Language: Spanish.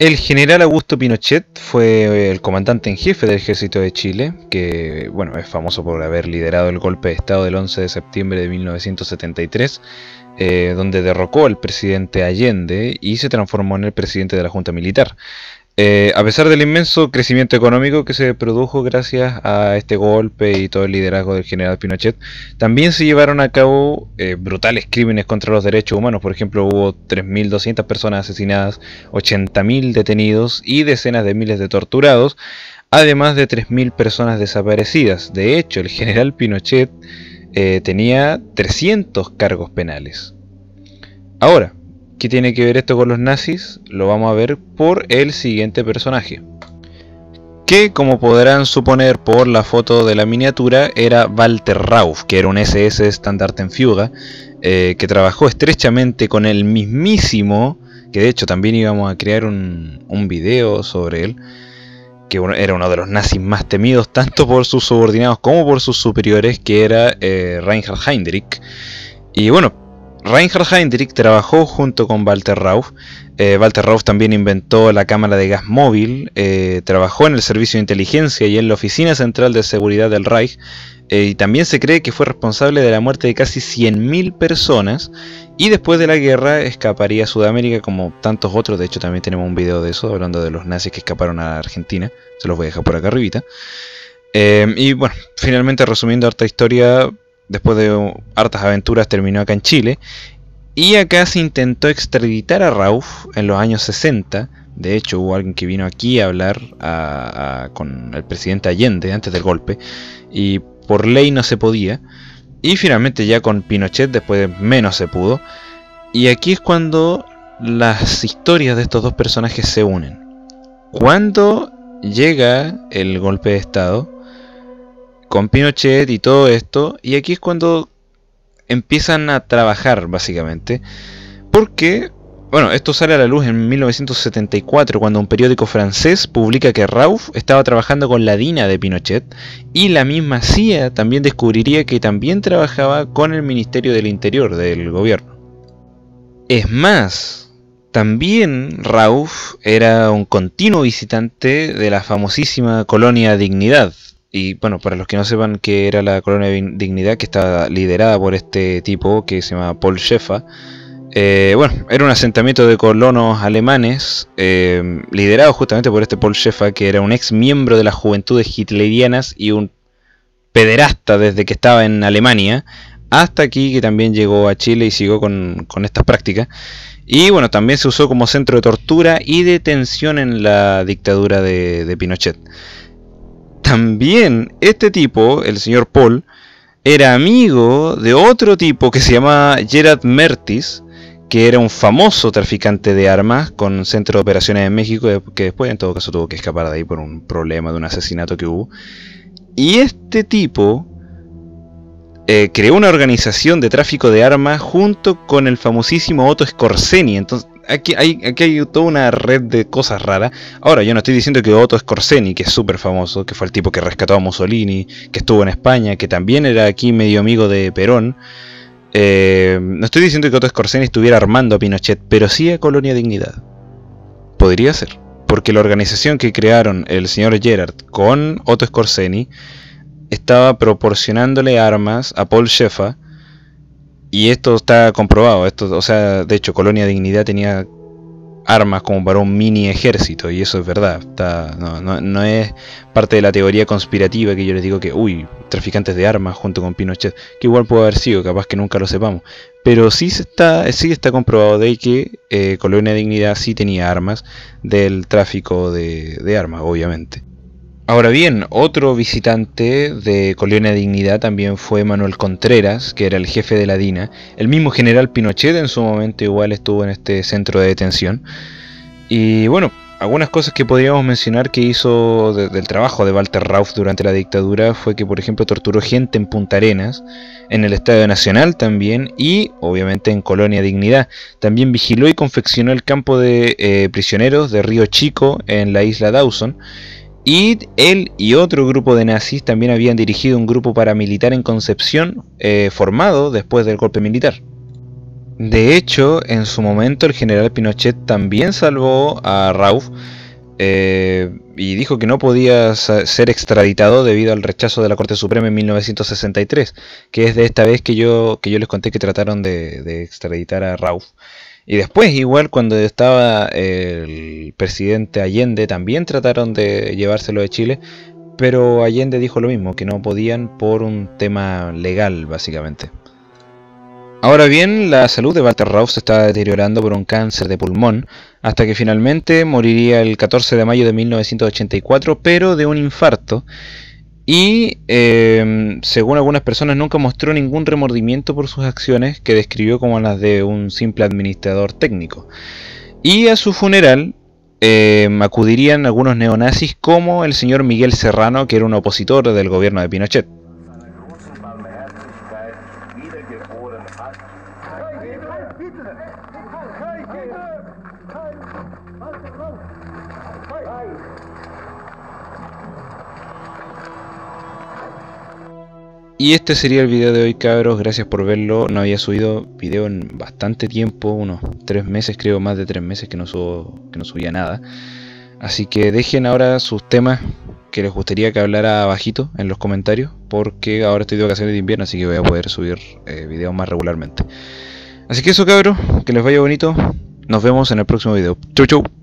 El general Augusto Pinochet fue eh, el comandante en jefe del ejército de Chile, que bueno, es famoso por haber liderado el golpe de Estado del 11 de septiembre de 1973, eh, donde derrocó al presidente Allende y se transformó en el presidente de la Junta Militar. Eh, a pesar del inmenso crecimiento económico que se produjo gracias a este golpe y todo el liderazgo del general Pinochet, también se llevaron a cabo eh, brutales crímenes contra los derechos humanos. Por ejemplo, hubo 3.200 personas asesinadas, 80.000 detenidos y decenas de miles de torturados, además de 3.000 personas desaparecidas. De hecho, el general Pinochet eh, tenía 300 cargos penales. Ahora, ¿Qué tiene que ver esto con los nazis? Lo vamos a ver por el siguiente personaje. Que como podrán suponer por la foto de la miniatura era Walter Rauf, que era un SS en eh, que trabajó estrechamente con el mismísimo, que de hecho también íbamos a crear un, video sobre él, que era uno de los nazis más temidos tanto por sus subordinados como por sus superiores, que era eh, Reinhard Heydrich. Y bueno, Reinhard Heinrich trabajó junto con Walter Rauf. Eh, Walter Rauf también inventó la cámara de gas móvil, eh, trabajó en el servicio de inteligencia y en la oficina central de seguridad del Reich. Eh, y también se cree que fue responsable de la muerte de casi 100.000 personas. Y después de la guerra escaparía a Sudamérica como tantos otros. De hecho, también tenemos un video de eso, hablando de los nazis que escaparon a Argentina. Se los voy a dejar por acá arribita. y bueno, finalmente resumiendo esta historia, después de hartas aventuras, terminó acá en Chile. Y acá se intentó extraditar a Rauf en los años 60. De hecho, hubo alguien que vino aquí a hablar con el presidente Allende antes del golpe. Y por ley no se podía. Y finalmente ya con Pinochet después menos se pudo. Y aquí es cuando las historias de estos dos personajes se unen. Cuando llega el golpe de Estado, con Pinochet y todo esto. Y aquí es cuando empiezan a trabajar, básicamente. Porque, bueno, esto sale a la luz en 1974, cuando un periódico francés publica que Rauf estaba trabajando con la DINA de Pinochet. Y la misma CIA también descubriría que también trabajaba con el Ministerio del Interior del gobierno. Es más, también Rauf era un continuo visitante de la famosísima colonia Dignidad, y bueno, para los que no sepan qué era la Colonia de Dignidad, que estaba liderada por este tipo que se llama Paul Sheffa, eh, bueno, era un asentamiento de colonos alemanes, eh, liderado justamente por este Paul Sheffa, que era un ex miembro de las juventudes hitlerianas y un pederasta desde que estaba en Alemania, hasta aquí que también llegó a Chile y siguió con, estas prácticas. Y bueno, también se usó como centro de tortura y detención en la dictadura de Pinochet también este tipo, el señor Paul, era amigo de otro tipo que se llama Gerard Mertis, que era un famoso traficante de armas con centro de operaciones en México, que después en todo caso tuvo que escapar de ahí por un problema de un asesinato que hubo. Y este tipo eh, creó una organización de tráfico de armas junto con el famosísimo Otto Scorseni. Entonces, Aquí hay, aquí toda una red de cosas raras. Ahora, yo no estoy diciendo que Otto Scorseni, que es súper famoso, que fue el tipo que rescató a Mussolini, que estuvo en España, que también era aquí medio amigo de Perón. Eh, no estoy diciendo que Otto Scorseni estuviera armando a Pinochet, pero sí a Colonia Dignidad. Podría ser. Porque la organización que crearon el señor Gerard con Otto Scorseni estaba proporcionándole armas a Paul Sheffa y esto está comprobado, esto, o sea, de hecho Colonia Dignidad tenía armas como para un mini ejército y eso es verdad, está, no, no, es parte de la teoría conspirativa que yo les digo que, uy, traficantes de armas junto con Pinochet, que igual puede haber sido, capaz que nunca lo sepamos, pero sí, está, sí está comprobado de que eh, Colonia Dignidad sí tenía armas del tráfico de armas, obviamente. Ahora bien, otro visitante de Colonia Dignidad también fue Manuel Contreras, que era el jefe de la DINA. El mismo general Pinochet en su momento igual estuvo en este centro de detención. Y bueno, algunas cosas que podríamos mencionar que hizo del trabajo de Walter Rauf durante la dictadura fue que, por ejemplo, torturó gente en Punta Arenas, en el Estadio Nacional también y, obviamente, en Colonia Dignidad. También vigiló y confeccionó el campo de eh, prisioneros de Río Chico en la isla Dawson y él y otro grupo de nazis también habían dirigido un grupo paramilitar en Concepción eh, formado después del golpe militar. De hecho, en su momento el general Pinochet también salvó a Rauf eh, y dijo que no podía ser extraditado debido al rechazo de la Corte Suprema en 1963, que es de esta vez que yo, que yo les conté que trataron de, de extraditar a Rauf. Y después, igual, cuando estaba el presidente Allende, también trataron de llevárselo de Chile, pero Allende dijo lo mismo, que no podían por un tema legal, básicamente. Ahora bien, la salud de Walter Rauch estaba deteriorando por un cáncer de pulmón, hasta que finalmente moriría el 14 de mayo de 1984, pero de un infarto, y em, según algunas personas nunca mostró ningún remordimiento por sus acciones que describió como las de un simple administrador técnico. Y a su funeral em, acudirían algunos neonazis como el señor Miguel Serrano, que era un opositor del gobierno de Pinochet. Y este sería el video de hoy cabros, gracias por verlo, no había subido video en bastante tiempo, unos 3 meses creo, más de 3 meses que no, que no subía nada. Así que dejen ahora sus temas que les gustaría que hablara abajito en los comentarios, porque ahora estoy de vacaciones de invierno, así que voy a poder subir eh, videos más regularmente. Así que eso cabros, que les vaya bonito, nos vemos en el próximo video. Chau chau.